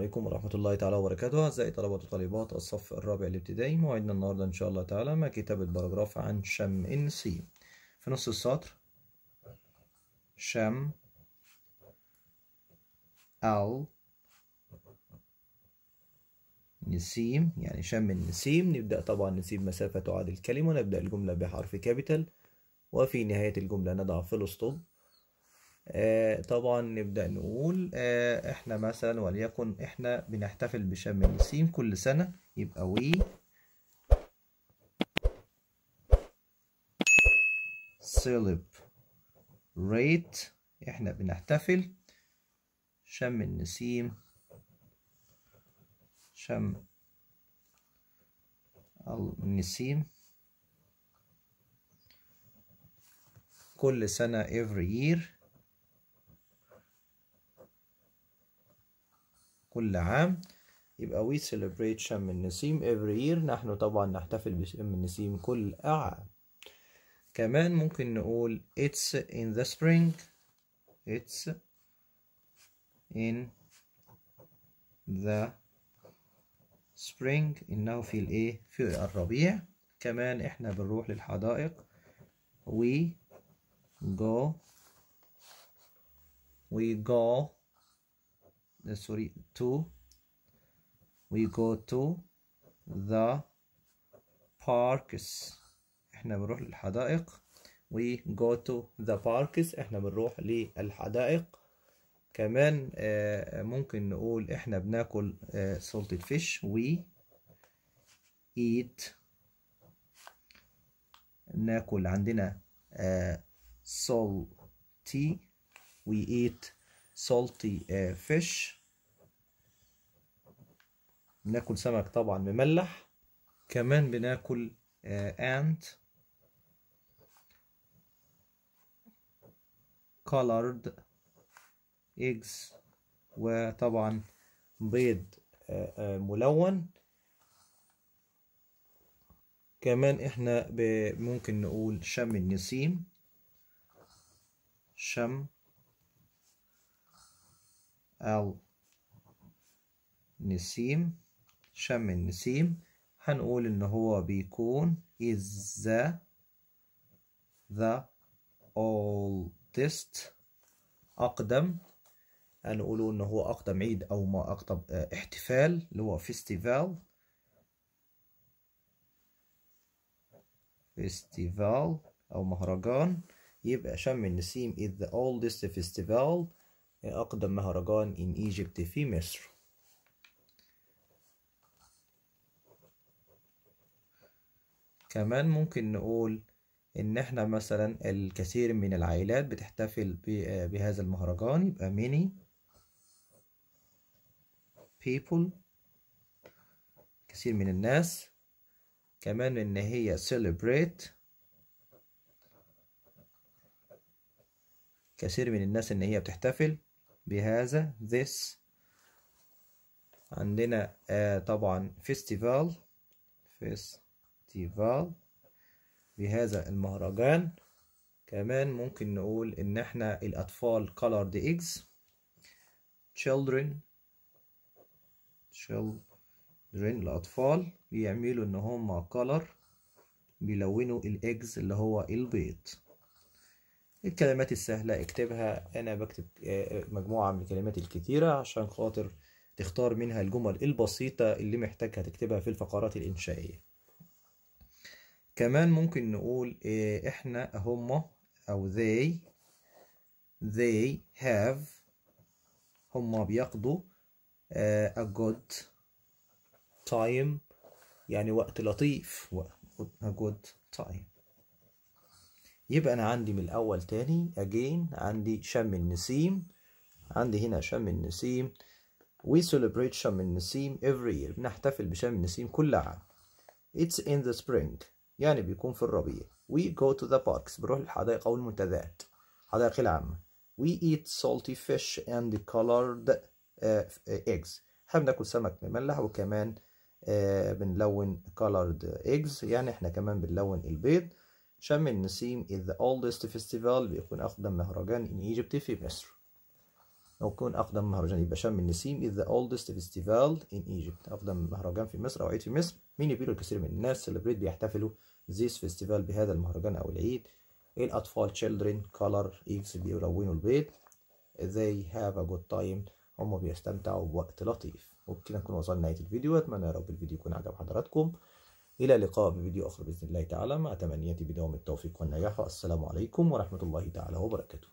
عليكم ورحمة الله تعالى وبركاته أعزائي طلبة وطالبات الصف الرابع الابتدائي موعدنا النهاردة إن شاء الله تعالى مع كتابة باراجراف عن شم إن سي في نص السطر شم أل نسيم يعني شم النسيم نبدأ طبعا نسيب مسافة تعادل كلمة نبدأ الجملة بحرف كابيتال وفي نهاية الجملة نضع فلسطين آه طبعا نبدأ نقول آه احنا مثلا وليكن احنا بنحتفل بشم النسيم كل سنة يبقى وي celebrate احنا بنحتفل شم النسيم شم النسيم كل سنة every year كل عام يبقى we celebrate شم النسيم every year نحن طبعا نحتفل بشم النسيم كل عام كمان ممكن نقول it's in the spring it's in the spring إنه في الإيه في الربيع كمان إحنا بنروح للحدائق we go we go Eh, sorry to we go to the parks احنا بنروح للحدائق we go to the parks احنا بنروح للحدائق كمان eh, ممكن نقول احنا بناكل eh, salted fish we eat ناكل عندنا salty we eat salty uh, fish بناكل سمك طبعا مملح كمان بناكل uh, ant colored eggs وطبعا بيض uh, ملون كمان احنا ممكن نقول شم النسيم شم أو نسيم شم النسيم هنقول إن هو بيكون is the the oldest أقدم هنقوله إن هو أقدم عيد أو ما أقدم آه، احتفال اللي هو festival festival أو مهرجان يبقى شم النسيم is the oldest festival أقدم مهرجان إن إيجيبت في مصر كمان ممكن نقول إن إحنا مثلا الكثير من العائلات بتحتفل بهذا المهرجان يبقى many people كثير من الناس كمان إن هي celebrate كثير من الناس ان هي بتحتفل بهذا this عندنا آه طبعا فيستيفال فيستيفال بهذا المهرجان كمان ممكن نقول ان احنا الاطفال colored eggs children children الاطفال بيعملوا ان هم color بيلونوا الاجز اللي هو البيض الكلمات السهلة اكتبها أنا بكتب آه، آه، مجموعة من الكلمات الكتيرة عشان خاطر تختار منها الجمل البسيطة اللي محتاجها تكتبها في الفقرات الإنشائية كمان ممكن نقول آه، إحنا هم أو they they have هم بيقضوا a good time يعني وقت لطيف a good time يبقى أنا عندي من الأول تاني اجين عندي شم النسيم عندي هنا شم النسيم We celebrate شم النسيم every year بنحتفل بشم النسيم كل عام It's in the spring يعني بيكون في الربيع We go to the parks بنروح للحدائق أو المنتزهات حدائق العامة We eat salty fish and colored uh, eggs احنا بناكل سمك مملح وكمان آه، بنلون colored eggs يعني احنا كمان بنلون البيض شم النسيم is the oldest festival بيكون أقدم مهرجان in Egypt في مصر بيكون أقدم مهرجان يبقى شم النسيم is the oldest festival in Egypt أقدم مهرجان في مصر أو عيد في مصر مين يبيله الكثير من الناس celebrate بيحتفلوا this festival بهذا المهرجان أو العيد الأطفال children color eggs بيلونوا البيت they have a good time هم بيستمتعوا بوقت لطيف وبكده نكون وصلنا نهاية الفيديو أتمنى يا رب الفيديو يكون عجب حضراتكم إلى لقاء بفيديو آخر بإذن الله تعالى مع تمنياتي بدوام التوفيق والنجاح والسلام عليكم ورحمة الله تعالى وبركاته